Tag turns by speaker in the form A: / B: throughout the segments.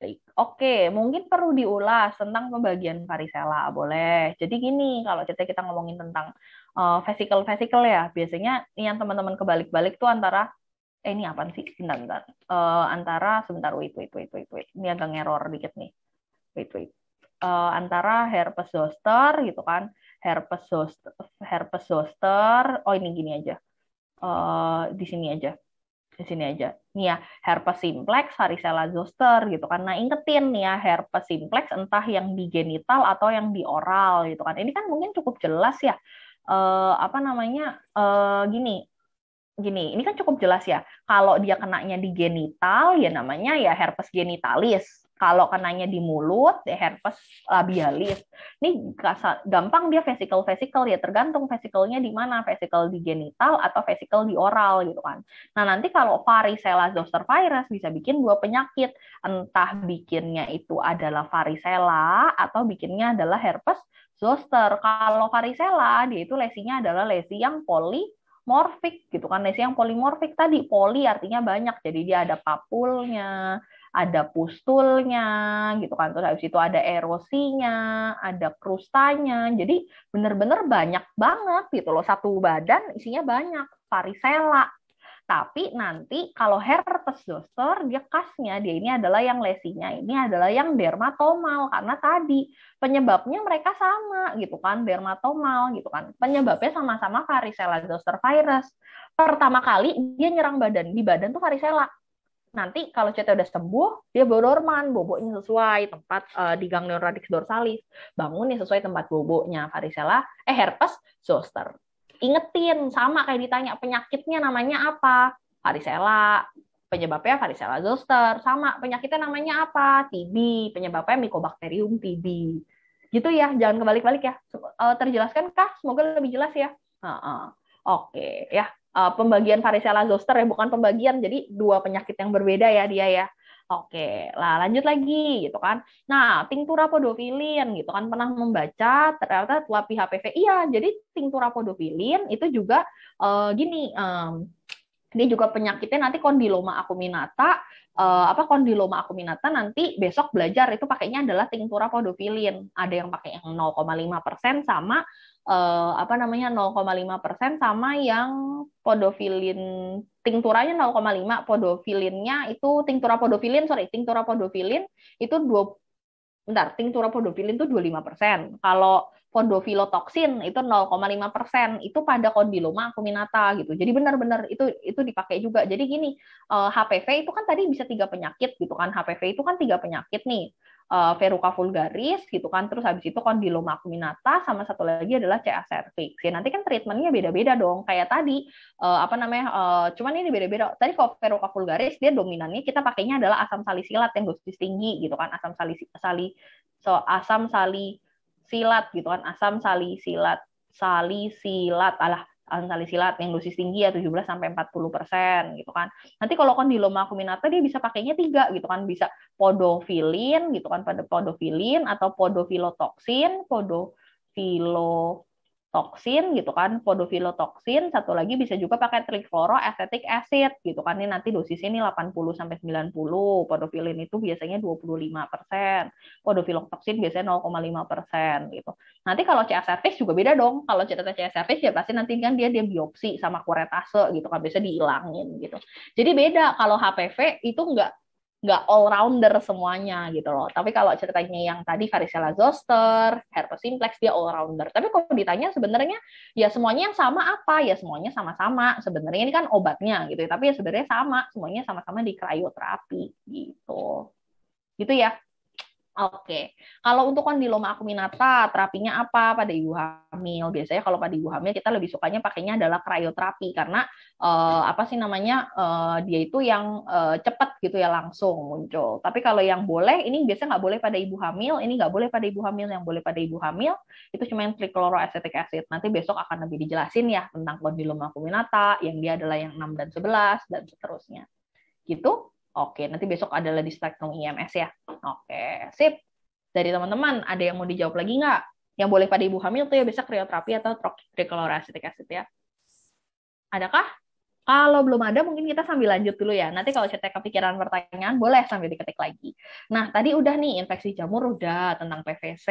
A: Baik. Oke, mungkin perlu diulas tentang pembagian varicella. Boleh. Jadi gini, kalau kita kita ngomongin tentang uh, vesikel vesikel ya, biasanya ini yang teman-teman kebalik-balik tuh antara eh ini apa sih? Bentar, bentar. Uh, antara sebentar wait wait wait wait wait. Ini agak error dikit nih. Wait wait. Uh, antara herpes zoster gitu kan. Herpes zoster, herpes zoster. Oh ini gini aja. Uh, di sini aja di sini aja. Nih ya, herpes simplex, varicella zoster gitu kan. Nah, ingetin nih ya, herpes simplex entah yang di genital atau yang di oral gitu kan. Ini kan mungkin cukup jelas ya. Eh, apa namanya? Eh, gini, gini, ini kan cukup jelas ya. Kalau dia kenanya di genital, ya namanya ya herpes genitalis kalau kenanya di mulut, di herpes labialis. Ini gampang dia vesikel-vesikel ya, tergantung vesikelnya di mana, vesikel di genital atau vesikel di oral gitu kan. Nah nanti kalau varicella zoster virus bisa bikin dua penyakit, entah bikinnya itu adalah varicella atau bikinnya adalah herpes zoster. Kalau varicella dia itu lesinya adalah lesi yang poli morfik gitu kan lesi yang polimorfik tadi poli artinya banyak jadi dia ada papulnya ada pustulnya gitu kan terus habis itu ada erosinya ada krustanya jadi bener-bener banyak banget gitu loh satu badan isinya banyak varicela tapi nanti kalau herpes zoster dia kasnya dia ini adalah yang lesinya ini adalah yang dermatomal karena tadi penyebabnya mereka sama gitu kan dermatomal gitu kan penyebabnya sama-sama varicella zoster virus pertama kali dia nyerang badan di badan tuh varicella nanti kalau CT udah sembuh, dia baru dorman, boboknya sesuai tempat uh, di ganglion radix dorsalis, bangunnya sesuai tempat boboknya, varicella, eh herpes, zoster. Ingetin, sama kayak ditanya penyakitnya namanya apa, varicella, penyebabnya varicella zoster, sama penyakitnya namanya apa, TB, penyebabnya mycobacterium TB. Gitu ya, jangan kebalik-balik ya. Eh, terjelaskan kah? Semoga lebih jelas ya. Uh -uh. Oke, okay, ya uh, pembagian varicella zoster ya, bukan pembagian, jadi dua penyakit yang berbeda ya dia ya. Oke, lah lanjut lagi gitu kan. Nah, tinktura podofilin gitu kan pernah membaca ternyata telah HPV Iya, jadi tinktura podofilin itu juga uh, gini um, dia juga penyakitnya nanti kondiloma akuminata uh, apa kondiloma akuminata nanti besok belajar itu pakainya adalah tinktura podofilin. Ada yang pakai yang 0,5% sama uh, apa namanya 0,5% sama yang podofilin tinkturanya 0,5, podofilinnya itu tinktura podofilin sorry, tinktura podofilin itu dua bentar, tinktura podofilin itu 25%. Kalau Pondovillotoksin itu 0,5 persen itu pada kondiloma akuminata gitu. Jadi benar-benar itu itu dipakai juga. Jadi gini HPV eh, itu kan tadi bisa tiga penyakit gitu kan HPV itu kan tiga penyakit nih eh, Veruca vulgaris gitu kan. Terus habis itu kondiloma akuminata sama satu lagi adalah CA cervix. Ya nanti kan treatmentnya beda-beda dong. Kayak tadi eh, apa namanya? cuman ini beda-beda. Tadi kalau Veruca vulgaris dia dominannya kita pakainya adalah asam salisilat yang dosis tinggi gitu kan asam salis sali so asam sali silat gitu kan asam sali silat sali silat alah asam sali silat yang dosis tinggi ya 17 sampai 40 persen gitu kan nanti kalau kondiloma akuminata dia bisa pakainya tiga gitu kan bisa podofilin gitu kan pada podofilin atau podofilotoksin podofilo toksin gitu kan, podofilotoksin, satu lagi bisa juga pakai trichloroacetic acid gitu kan. Ini nanti dosis ini 80 sampai 90. Podofilin itu biasanya 25%. Podofilotoksin biasanya 0,5% gitu. Nanti kalau CA service juga beda dong. Kalau cerita CA service ya pasti nanti kan dia dia biopsi sama kuretase gitu kan biasanya dihilangin gitu. Jadi beda kalau HPV itu enggak nggak all rounder semuanya gitu loh. Tapi kalau ceritanya yang tadi varicella zoster, herpes simplex dia all rounder. Tapi kalau ditanya sebenarnya ya semuanya yang sama apa? Ya semuanya sama-sama. Sebenarnya ini kan obatnya gitu. Ya. Tapi ya sebenarnya sama, semuanya sama-sama di krioterapi gitu. Gitu ya. Oke, kalau untuk kondiloma akuminata, terapinya apa pada ibu hamil? Biasanya kalau pada ibu hamil kita lebih sukanya pakainya adalah krioterapi karena uh, apa sih namanya uh, dia itu yang uh, cepat gitu ya langsung muncul. Tapi kalau yang boleh ini biasanya nggak boleh pada ibu hamil, ini nggak boleh pada ibu hamil, yang boleh pada ibu hamil itu cuma yang trichloroacetic acid. Nanti besok akan lebih dijelasin ya tentang kondiloma akuminata, yang dia adalah yang 6 dan 11 dan seterusnya. Gitu. Oke, nanti besok ada lagi Slack IMS ya. Oke, sip. Dari teman-teman, ada yang mau dijawab lagi nggak? Yang boleh pada ibu hamil tuh ya bisa krioterapi atau trikloracetic acid ya. Adakah? Kalau belum ada, mungkin kita sambil lanjut dulu ya. Nanti kalau cetek kepikiran pertanyaan, boleh sambil diketik lagi. Nah, tadi udah nih infeksi jamur udah tentang PVC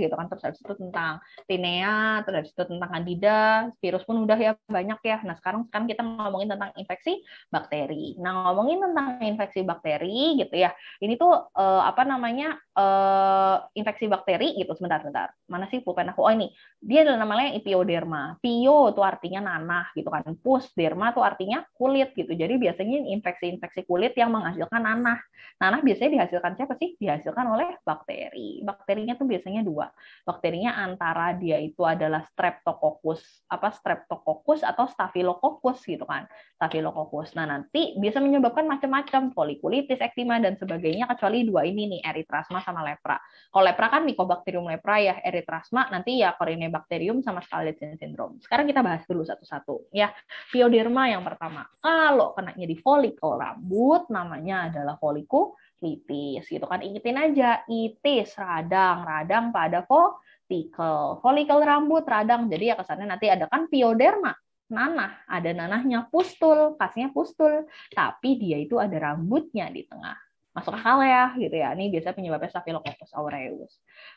A: gitu kan, terus habis itu tentang tinea, terus habis itu tentang kandida, virus pun udah ya banyak ya. Nah, sekarang sekarang kita ngomongin tentang infeksi bakteri. Nah, ngomongin tentang infeksi bakteri gitu ya. Ini tuh eh, apa namanya? eh, infeksi bakteri gitu. Sebentar, sebentar. Mana sih pulpen aku? Oh, ini. Dia adalah namanya ipioderma. Pio itu artinya nanah gitu kan. Pus derma itu artinya artinya kulit gitu. Jadi biasanya infeksi-infeksi kulit yang menghasilkan nanah. Nanah biasanya dihasilkan siapa sih? Dihasilkan oleh bakteri. Bakterinya tuh biasanya dua. Bakterinya antara dia itu adalah streptococcus, apa streptococcus atau staphylococcus gitu kan. Staphylococcus. Nah, nanti bisa menyebabkan macam-macam folikulitis, ektima dan sebagainya kecuali dua ini nih, Eritrasma sama lepra. Kalau lepra kan Mycobacterium lepra ya, Eritrasma nanti ya Corynebacterium sama Scarlet syndrome. Sekarang kita bahas dulu satu-satu ya. Pioderma yang pertama. Kalau kenanya di folikel rambut, namanya adalah folikulitis. Gitu kan, ingetin aja, itis, radang, radang pada folikel. Folikel rambut, radang, jadi ya kesannya nanti ada kan pioderma, nanah. Ada nanahnya pustul, kasihnya pustul, tapi dia itu ada rambutnya di tengah masuk akal ya gitu ya. Ini biasanya penyebabnya Staphylococcus aureus.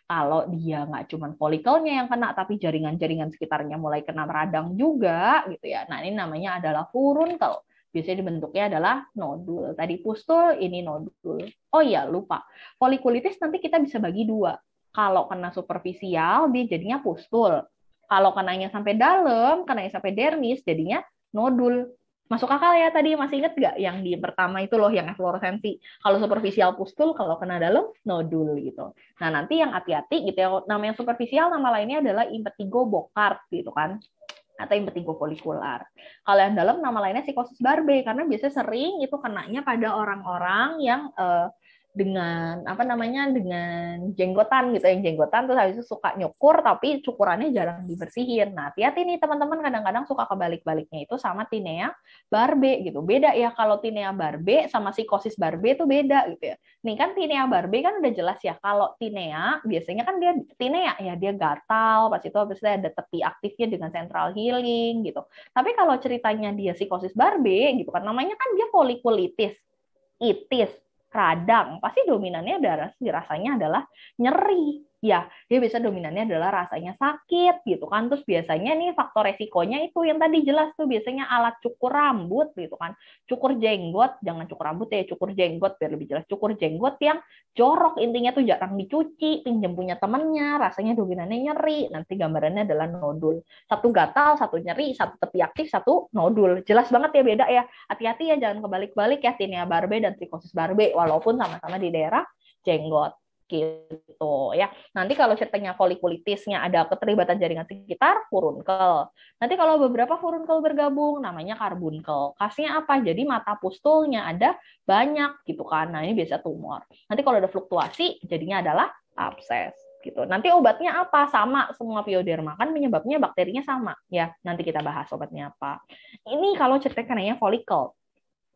A: Kalau dia nggak cuman folikelnya yang kena, tapi jaringan-jaringan sekitarnya mulai kena radang juga gitu ya. Nah ini namanya adalah furunkel. Biasanya dibentuknya adalah nodul. Tadi pustul, ini nodul. Oh iya, lupa. Folikulitis nanti kita bisa bagi dua. Kalau kena superficial, dia jadinya pustul. Kalau kenanya sampai dalam, kenanya sampai dermis, jadinya nodul masuk akal ya tadi masih inget gak yang di pertama itu loh yang efloresensi kalau superficial pustul kalau kena dalam nodul gitu nah nanti yang hati-hati gitu ya nama yang superficial nama lainnya adalah impetigo bokart gitu kan atau impetigo folikular kalau yang dalam nama lainnya psikosis barbe karena biasanya sering itu kenanya pada orang-orang yang uh, dengan apa namanya dengan jenggotan gitu yang jenggotan terus habis itu suka nyukur tapi cukurannya jarang dibersihin nah hati-hati nih teman-teman kadang-kadang suka kebalik-baliknya itu sama tinea barbe gitu beda ya kalau tinea barbe sama psikosis barbe itu beda gitu ya nih kan tinea barbe kan udah jelas ya kalau tinea biasanya kan dia tinea ya dia gatal pas itu habis itu ada tepi aktifnya dengan central healing gitu tapi kalau ceritanya dia psikosis barbe gitu kan namanya kan dia folikulitis itis radang pasti dominannya darah rasanya adalah nyeri ya dia biasa dominannya adalah rasanya sakit gitu kan terus biasanya nih faktor resikonya itu yang tadi jelas tuh biasanya alat cukur rambut gitu kan cukur jenggot jangan cukur rambut ya cukur jenggot biar lebih jelas cukur jenggot yang jorok intinya tuh jarang dicuci pinjam punya temennya rasanya dominannya nyeri nanti gambarannya adalah nodul satu gatal satu nyeri satu tepi aktif satu nodul jelas banget ya beda ya hati-hati ya jangan kebalik-balik ya tinea ya. barbe dan trikosis barbe walaupun sama-sama di daerah jenggot gitu ya. Nanti kalau ceritanya folikulitisnya ada keterlibatan jaringan sekitar, furunkel. Nanti kalau beberapa furunkel bergabung, namanya karbunkel. Kasnya apa? Jadi mata pustulnya ada banyak gitu kan. Nah ini biasa tumor. Nanti kalau ada fluktuasi, jadinya adalah abses gitu. Nanti obatnya apa? Sama semua pioderma kan penyebabnya bakterinya sama ya. Nanti kita bahas obatnya apa. Ini kalau ceritanya folikel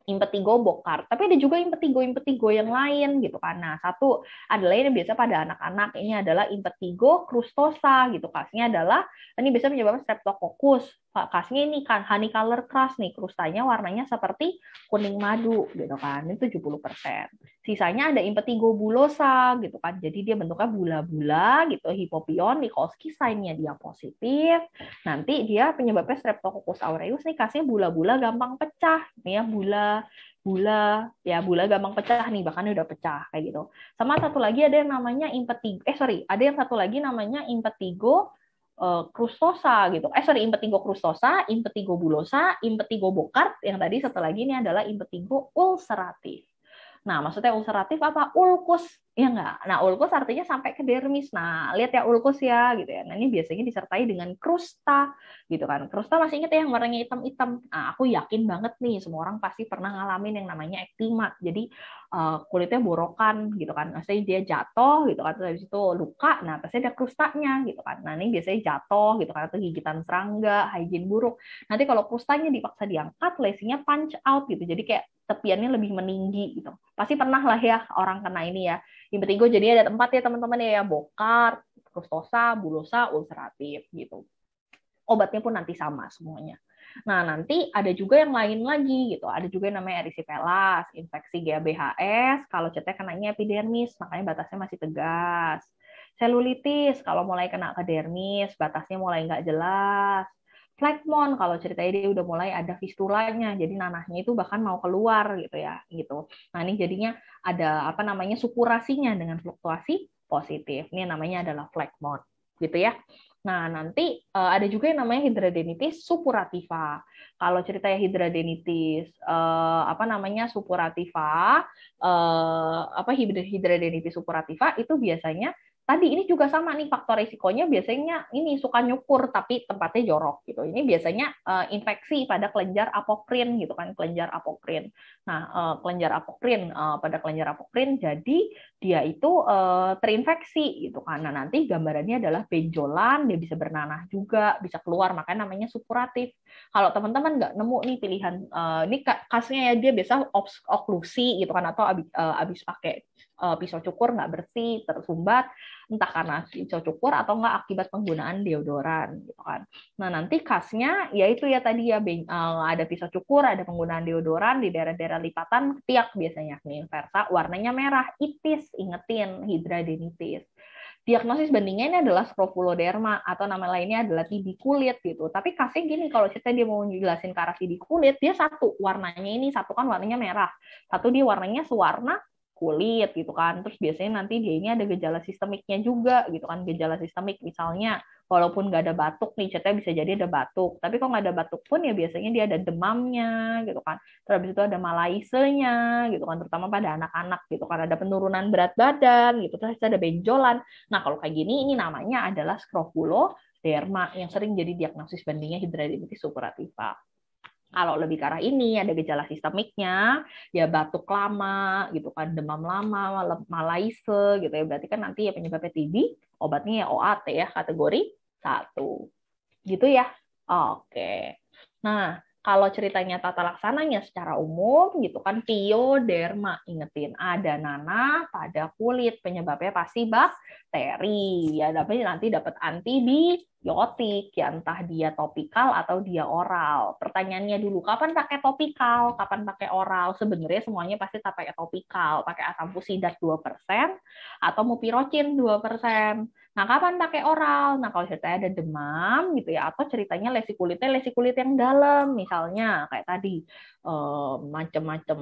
A: impetigo bokar, tapi ada juga impetigo impetigo yang lain gitu kan. Nah, satu adalah yang biasa pada anak-anak ini adalah impetigo krustosa gitu. Khasnya adalah ini bisa menyebabkan streptokokus kasihnya ini kan honey color crust nih krustanya warnanya seperti kuning madu gitu kan ini 70 persen sisanya ada impetigo bulosa gitu kan jadi dia bentuknya bula-bula gitu hipopion Nikolsky sign-nya dia positif nanti dia penyebabnya streptococcus aureus nih kasih bula-bula gampang pecah ini ya bula bula ya bula gampang pecah nih bahkan udah pecah kayak gitu sama satu lagi ada yang namanya impetigo eh sorry ada yang satu lagi namanya impetigo Eh, krustosa gitu. Eh sorry, impetigo krustosa, impetigo bulosa, impetigo bokart, yang tadi satu lagi ini adalah impetigo ulceratif. Nah, maksudnya ulceratif apa? Ulkus, ya enggak? Nah, ulkus artinya sampai ke dermis. Nah, lihat ya ulkus ya, gitu ya. Nah, ini biasanya disertai dengan krusta, gitu kan. Krusta masih inget ya, yang warnanya hitam-hitam. Nah, aku yakin banget nih, semua orang pasti pernah ngalamin yang namanya ektima. Jadi, uh, kulitnya borokan, gitu kan. Maksudnya dia jatuh, gitu kan. Terus itu luka, nah, pasti ada krustanya, gitu kan. Nah, ini biasanya jatuh, gitu kan. Atau gigitan serangga, hygiene buruk. Nanti kalau krustanya dipaksa diangkat, lesinya punch out, gitu. Jadi kayak tepiannya lebih meninggi gitu. Pasti pernah lah ya orang kena ini ya. Impetigo jadi ada tempat ya teman-teman ya, ya. bokar, krustosa, bulosa, ulceratif gitu. Obatnya pun nanti sama semuanya. Nah, nanti ada juga yang lain lagi gitu. Ada juga yang namanya erisipelas, infeksi GBHS, kalau cetek kenanya epidermis, makanya batasnya masih tegas. Selulitis, kalau mulai kena ke dermis, batasnya mulai nggak jelas flagmon kalau ceritanya dia udah mulai ada fistulanya jadi nanahnya itu bahkan mau keluar gitu ya gitu nah ini jadinya ada apa namanya sukurasinya dengan fluktuasi positif ini namanya adalah flagmon gitu ya Nah, nanti eh, ada juga yang namanya hidradenitis supurativa. Kalau ceritanya hidradenitis uh, apa namanya supurativa, eh, apa hidradenitis supurativa itu biasanya tadi ini juga sama nih faktor risikonya biasanya ini suka nyukur tapi tempatnya jorok gitu. Ini biasanya uh, infeksi pada kelenjar apokrin gitu kan, kelenjar apokrin. Nah, uh, kelenjar apokrin uh, pada kelenjar apokrin jadi dia itu uh, terinfeksi gitu kan. Nah, nanti gambarannya adalah benjolan, dia bisa bernanah juga, bisa keluar makanya namanya supuratif. Kalau teman-teman nggak nemu nih pilihan uh, ini kasusnya ya dia biasa oklusi gitu kan atau abis, uh, pakai Eh, pisau cukur nggak bersih, tersumbat, entah karena pisau cukur atau nggak akibat penggunaan deodoran gitu kan. Nah nanti khasnya yaitu ya tadi ya eh, ada pisau cukur, ada penggunaan deodoran di daerah-daerah lipatan ketiak biasanya nih inversa, warnanya merah, itis, ingetin hidradenitis. Diagnosis bandingannya adalah scrofuloderma atau nama lainnya adalah tibi kulit gitu. Tapi kasih gini kalau cerita dia mau jelasin ke arah kulit, dia satu warnanya ini satu kan warnanya merah, satu dia warnanya sewarna kulit gitu kan. Terus biasanya nanti dia ini ada gejala sistemiknya juga gitu kan. Gejala sistemik misalnya walaupun nggak ada batuk nih, catnya bisa jadi ada batuk. Tapi kalau nggak ada batuk pun ya biasanya dia ada demamnya gitu kan. Terus itu ada malaisenya gitu kan, terutama pada anak-anak gitu kan. Ada penurunan berat badan gitu, terus ada benjolan. Nah kalau kayak gini ini namanya adalah skrofuloderma yang sering jadi diagnosis bandingnya hidradenitis suppurativa. Kalau lebih ke arah ini ada gejala sistemiknya, ya batuk lama gitu kan, demam lama, malaise gitu ya. Berarti kan nanti ya penyebabnya TB, obatnya ya OAT ya kategori satu. Gitu ya. Oke. Nah, kalau ceritanya tata laksananya secara umum gitu kan pioderma ingetin ada nanah pada kulit penyebabnya pasti bakteri ya tapi nanti dapat antibiotik ya entah dia topikal atau dia oral. Pertanyaannya dulu kapan pakai topikal, kapan pakai oral? Sebenarnya semuanya pasti tak pakai topikal, pakai asam fusidat 2% atau mupirocin 2%. Nah, kapan pakai oral? Nah, kalau ceritanya ada demam gitu ya, atau ceritanya lesi kulitnya lesi kulit yang dalam, misalnya kayak tadi eh, macam-macam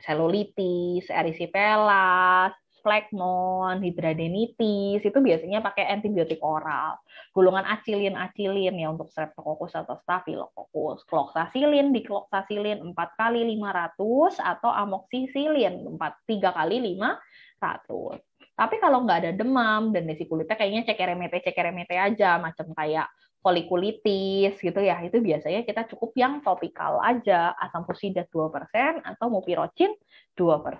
A: selulitis, erisipelas, flekmon, hidradenitis, itu biasanya pakai antibiotik oral. Golongan acilin-acilin ya untuk streptococcus atau staphylococcus. Kloxacilin, dikloxacilin empat kali lima ratus atau amoxicillin empat tiga kali lima 500. Tapi kalau nggak ada demam dan desi kulitnya kayaknya cekeremete cekeremete aja, macam kayak folikulitis gitu ya. Itu biasanya kita cukup yang topikal aja, asam dua 2% atau mupirocin 2%.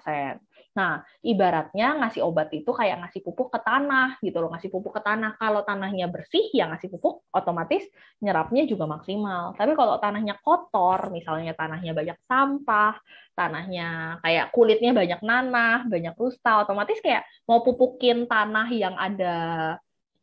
A: Nah, ibaratnya ngasih obat itu kayak ngasih pupuk ke tanah gitu loh, ngasih pupuk ke tanah. Kalau tanahnya bersih ya ngasih pupuk otomatis nyerapnya juga maksimal. Tapi kalau tanahnya kotor, misalnya tanahnya banyak sampah, tanahnya kayak kulitnya banyak nanah, banyak rusta, otomatis kayak mau pupukin tanah yang ada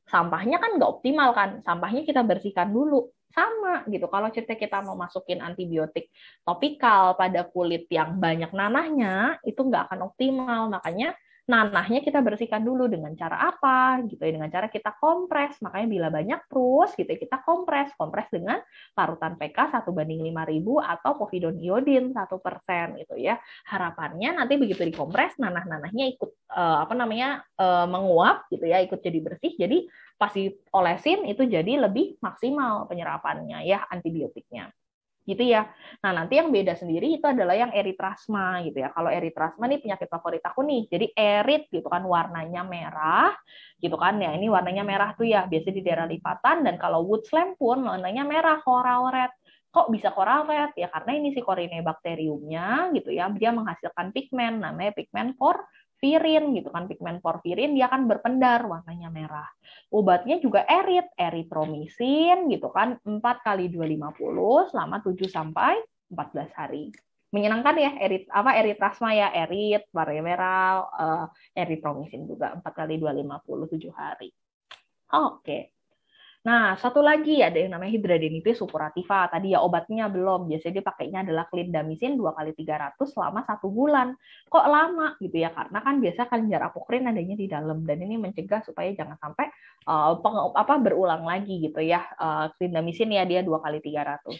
A: sampahnya kan nggak optimal kan. Sampahnya kita bersihkan dulu sama gitu. Kalau cerita kita mau masukin antibiotik topikal pada kulit yang banyak nanahnya, itu nggak akan optimal. Makanya nanahnya kita bersihkan dulu dengan cara apa gitu ya dengan cara kita kompres makanya bila banyak terus gitu ya, kita kompres kompres dengan larutan PK satu banding lima ribu atau povidon iodin satu persen gitu ya harapannya nanti begitu dikompres nanah-nanahnya ikut uh, apa namanya uh, menguap gitu ya ikut jadi bersih jadi pasti olesin itu jadi lebih maksimal penyerapannya ya antibiotiknya gitu ya. Nah, nanti yang beda sendiri itu adalah yang eritrasma gitu ya. Kalau eritrasma nih penyakit favorit aku nih. Jadi erit gitu kan warnanya merah gitu kan ya. Ini warnanya merah tuh ya, biasanya di daerah lipatan dan kalau wood slam pun warnanya merah coral red. Kok bisa coral red? Ya karena ini si Corinea bakteriumnya gitu ya, dia menghasilkan pigmen namanya pigmen for porfirin gitu kan pigmen porfirin dia akan berpendar warnanya merah. Obatnya juga erit, eritromisin gitu kan 4 kali 250 selama 7 sampai 14 hari. Menyenangkan ya erit apa eritrasma ya erit, warna merah, uh, eritromisin juga 4 kali 250 7 hari. Oke. Okay. Nah, satu lagi ada yang namanya hidradenitis suppurativa. Tadi ya obatnya belum. Biasanya dia pakainya adalah klindamisin 2 kali 300 selama satu bulan. Kok lama gitu ya? Karena kan biasa kelenjar apokrin adanya di dalam dan ini mencegah supaya jangan sampai uh, peng, apa berulang lagi gitu ya. Uh, ya dia 2 kali 300.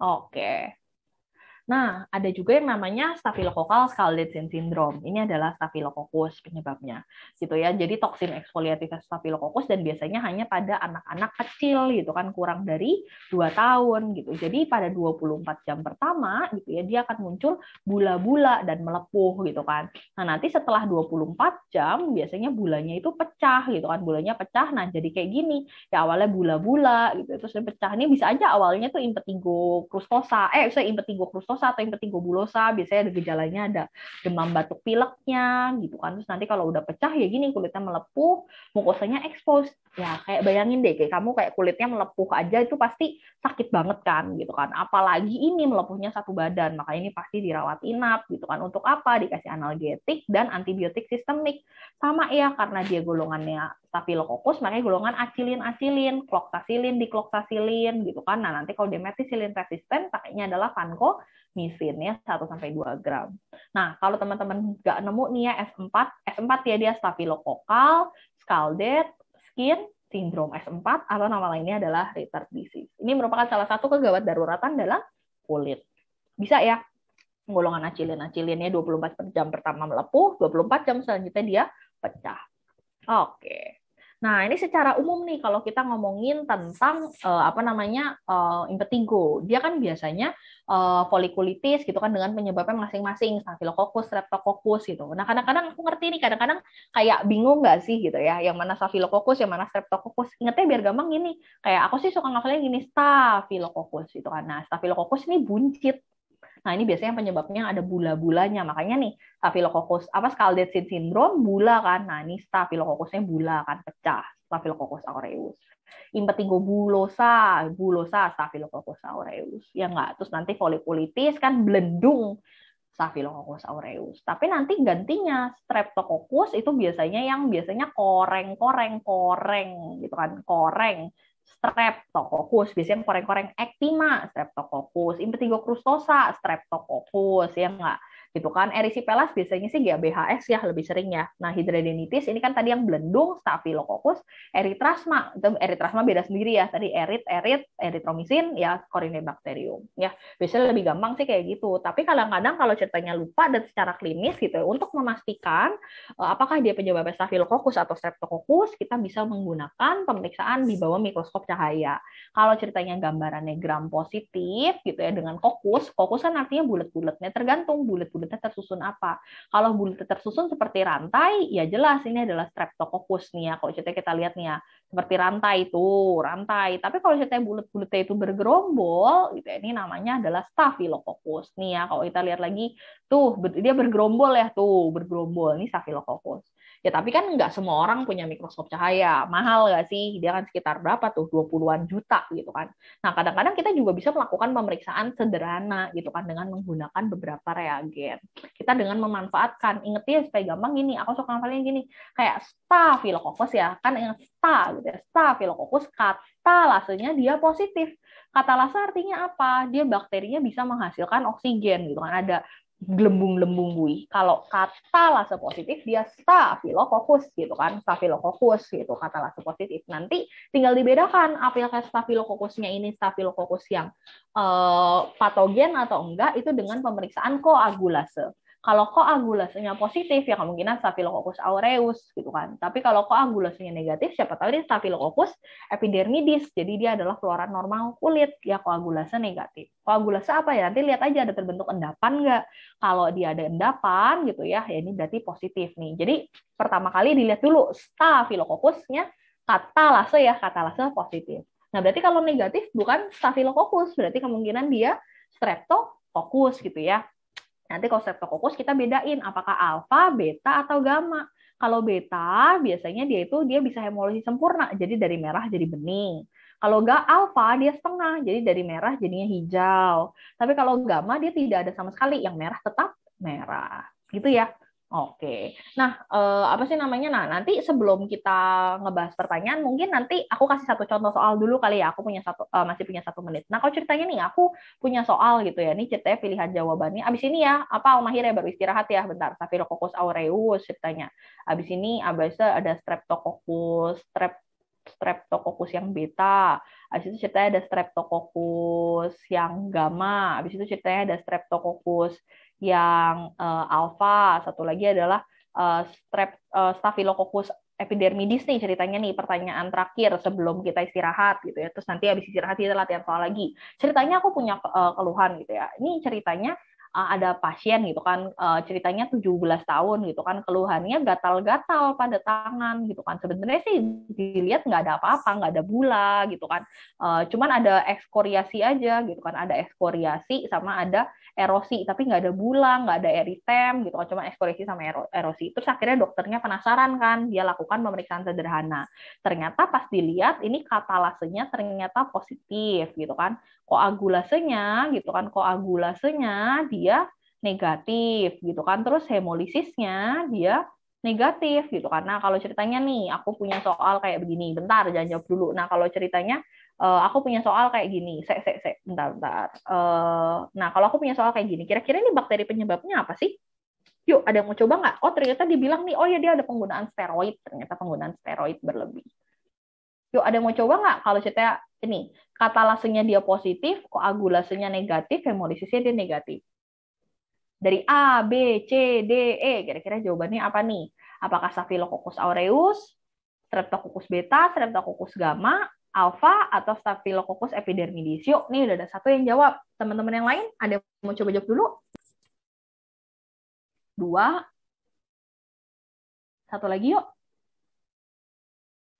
A: Oke. Okay. Nah, ada juga yang namanya Staphylococcal scaldate syndrome. Ini adalah Staphylococcus penyebabnya. Gitu ya. Jadi toksin eksfoliatif Staphylococcus dan biasanya hanya pada anak-anak kecil gitu kan kurang dari 2 tahun gitu. Jadi pada 24 jam pertama gitu ya dia akan muncul bula-bula dan melepuh gitu kan. Nah, nanti setelah 24 jam biasanya bulanya itu pecah gitu kan. Bulanya pecah nah jadi kayak gini. Ya awalnya bula-bula gitu terus pecah. Ini bisa aja awalnya tuh impetigo crustosa. Eh, saya impetigo crustosa bulosa atau yang bulosa biasanya ada gejalanya ada demam batuk pileknya gitu kan terus nanti kalau udah pecah ya gini kulitnya melepuh mukosanya expose ya kayak bayangin deh kayak kamu kayak kulitnya melepuh aja itu pasti sakit banget kan gitu kan apalagi ini melepuhnya satu badan makanya ini pasti dirawat inap gitu kan untuk apa dikasih analgetik dan antibiotik sistemik sama ya karena dia golongannya stafilokokus makanya golongan acilin acilin kloktasilin dikloktacilin gitu kan nah nanti kalau demetisilin resisten pakainya adalah vanco misinnya 1 sampai 2 gram. Nah, kalau teman-teman nggak nemu nih ya S4, S4 ya dia Staphylococcal scalded, skin, sindrom S4 atau nama lainnya adalah retard disease. Ini merupakan salah satu kegawat daruratan dalam kulit. Bisa ya golongan acilin. Acilinnya 24 jam pertama melepuh, 24 jam selanjutnya dia pecah. Oke. Nah, ini secara umum nih kalau kita ngomongin tentang uh, apa namanya uh, impetigo, dia kan biasanya uh, folikulitis gitu kan dengan penyebabnya masing-masing, Staphylococcus, Streptococcus gitu. Nah, kadang-kadang aku ngerti nih, kadang-kadang kayak bingung nggak sih gitu ya, yang mana Staphylococcus, yang mana Streptococcus. Ingatnya biar gampang gini, kayak aku sih suka ngafalin gini Staphylococcus gitu kan. Nah, Staphylococcus ini buncit Nah, ini biasanya penyebabnya ada bula-bulanya. Makanya nih, Staphylococcus apa scalded seed syndrome bula kan. Nah, ini Staphylococcusnya bula kan pecah. Staphylococcus aureus. Impetigo bulosa, bulosa Staphylococcus aureus. Ya enggak, terus nanti folikulitis kan blendung Staphylococcus aureus. Tapi nanti gantinya Streptococcus itu biasanya yang biasanya koreng-koreng koreng gitu kan, koreng streptokokus, biasanya koreng-koreng ektima, streptokokus, Impetigo crustosa, streptokokus, ya enggak? gitu kan. Erysipelas biasanya sih GABHS ya lebih sering ya Nah, hidradenitis ini kan tadi yang blendung staphylococcus, eritrasma. Itu eritrasma beda sendiri ya. Tadi erit, erit, eritromisin, ya corynebacterium. Ya, biasanya lebih gampang sih kayak gitu. Tapi kadang-kadang kalau ceritanya lupa dan secara klinis gitu ya, untuk memastikan eh, apakah dia penyebabnya staphylococcus atau streptococcus, kita bisa menggunakan pemeriksaan di bawah mikroskop cahaya. Kalau ceritanya gambarannya gram positif gitu ya dengan kokus, kokusan artinya bulat-bulatnya tergantung bulat sebenarnya tersusun apa. Kalau bulat tersusun seperti rantai, ya jelas ini adalah streptococcus nih ya. Kalau ceritanya kita lihat nih ya, seperti rantai itu, rantai. Tapi kalau ceritanya bulat-bulatnya itu bergerombol, gitu ya, ini namanya adalah staphylococcus nih ya. Kalau kita lihat lagi, tuh dia bergerombol ya tuh, bergerombol. Ini staphylococcus. Ya tapi kan nggak semua orang punya mikroskop cahaya. Mahal nggak sih? Dia kan sekitar berapa tuh? 20-an juta gitu kan. Nah kadang-kadang kita juga bisa melakukan pemeriksaan sederhana gitu kan dengan menggunakan beberapa reagen. Kita dengan memanfaatkan, inget ya supaya gampang gini, aku suka ngapalin gini, kayak staphylococcus ya, kan ingat sta gitu ya, staphylococcus lasenya dia positif. kata lasa artinya apa? Dia bakterinya bisa menghasilkan oksigen gitu kan. Ada gelembung gelembung bui. Kalau kata lase positif dia stafilokokus gitu kan, stafilokokus gitu kata lase positif. Nanti tinggal dibedakan apakah stafilokokusnya ini stafilokokus yang uh, patogen atau enggak itu dengan pemeriksaan koagulase. Kalau koagulasinya positif, ya kemungkinan Staphylococcus aureus gitu kan. Tapi kalau koagulasinya negatif, siapa tahu dia Staphylococcus epidermidis. Jadi dia adalah keluaran normal kulit, ya koagulasi negatif. Koagulasi apa ya? Nanti lihat aja ada terbentuk endapan nggak. Kalau dia ada endapan gitu ya, ya ini berarti positif nih. Jadi pertama kali dilihat dulu Staphylococcusnya lase ya, kata lase positif. Nah, berarti kalau negatif bukan Staphylococcus, berarti kemungkinan dia streptococcus gitu ya. Nanti kalau streptokokus kita bedain apakah alfa, beta, atau gamma. Kalau beta biasanya dia itu dia bisa hemolisi sempurna, jadi dari merah jadi bening. Kalau enggak alfa dia setengah, jadi dari merah jadinya hijau. Tapi kalau gamma dia tidak ada sama sekali, yang merah tetap merah. Gitu ya. Oke, nah eh, apa sih namanya? Nah nanti sebelum kita ngebahas pertanyaan, mungkin nanti aku kasih satu contoh soal dulu kali ya. Aku punya satu eh, masih punya satu menit. Nah kalau ceritanya nih, aku punya soal gitu ya. Ini ceritanya pilihan jawabannya. Abis ini ya, apa Almahir ya baru istirahat ya bentar. Staphylococcus aureus ceritanya. Abis ini abisnya ada Streptococcus, strep streptococcus yang beta, Abis itu ceritanya ada streptococcus yang gamma, Abis itu ceritanya ada streptococcus yang uh, eh, alfa, satu lagi adalah uh, strep uh, staphylococcus epidermidis nih ceritanya nih pertanyaan terakhir sebelum kita istirahat gitu ya. Terus nanti habis istirahat kita latihan soal lagi. Ceritanya aku punya uh, keluhan gitu ya. Ini ceritanya Ah, ada pasien gitu kan uh, ceritanya 17 tahun gitu kan keluhannya gatal-gatal pada tangan gitu kan sebenarnya sih dilihat nggak ada apa-apa nggak ada bula gitu kan uh, cuman ada ekskoriasi aja gitu kan ada ekskoriasi sama ada erosi tapi nggak ada bula nggak ada eritem gitu kan cuma ekskoriasi sama erosi terus akhirnya dokternya penasaran kan dia lakukan pemeriksaan sederhana ternyata pas dilihat ini katalasenya ternyata positif gitu kan koagulasenya gitu kan koagulasenya dia negatif gitu kan terus hemolisisnya dia negatif gitu karena kalau ceritanya nih aku punya soal kayak begini bentar jangan jawab dulu nah kalau ceritanya uh, aku punya soal kayak gini sek sek sek bentar bentar uh, nah kalau aku punya soal kayak gini kira-kira ini bakteri penyebabnya apa sih yuk ada yang mau coba nggak oh ternyata dibilang nih oh ya dia ada penggunaan steroid ternyata penggunaan steroid berlebih yuk ada yang mau coba nggak kalau cerita ini katalasenya dia positif, koagulasenya negatif, hemolisisnya dia negatif. Dari A, B, C, D, E, kira-kira jawabannya apa nih? Apakah Staphylococcus aureus, Streptococcus beta, Streptococcus gamma, alpha, atau Staphylococcus epidermidis? Yuk, nih udah ada satu yang jawab. Teman-teman yang lain, ada yang mau coba jawab dulu? Dua. Satu lagi yuk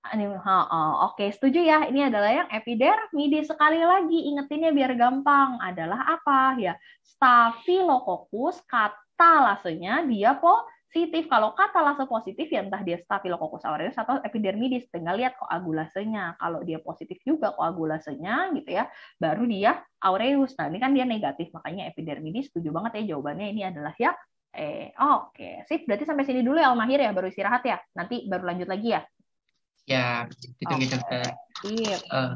A: oh, Oke, setuju ya. Ini adalah yang epidermide. Sekali lagi, ingetinnya biar gampang. Adalah apa? Ya, Staphylococcus katalasenya dia positif. Kalau katalase positif, ya entah dia Staphylococcus aureus atau epidermidis. Tinggal lihat koagulasenya. Kalau dia positif juga koagulasenya, gitu ya, baru dia aureus. Nah, ini kan dia negatif, makanya epidermidis. Setuju banget ya jawabannya. Ini adalah ya Eh, oke, okay. sip. Berarti sampai sini dulu ya Almahir ya, baru istirahat ya. Nanti baru lanjut lagi ya. Ya, itu okay. Iya. dokter. Uh,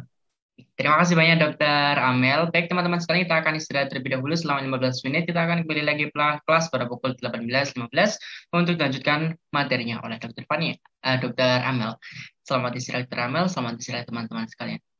A: terima kasih banyak dokter Amel. Baik teman-teman sekarang kita akan istirahat terlebih dahulu selama 15 menit. Kita akan kembali lagi pelan kelas pada pukul 18.15 untuk dilanjutkan materinya oleh dokter Fani, uh, eh, dokter Amel. Selamat istirahat dokter Amel, selamat istirahat teman-teman sekalian.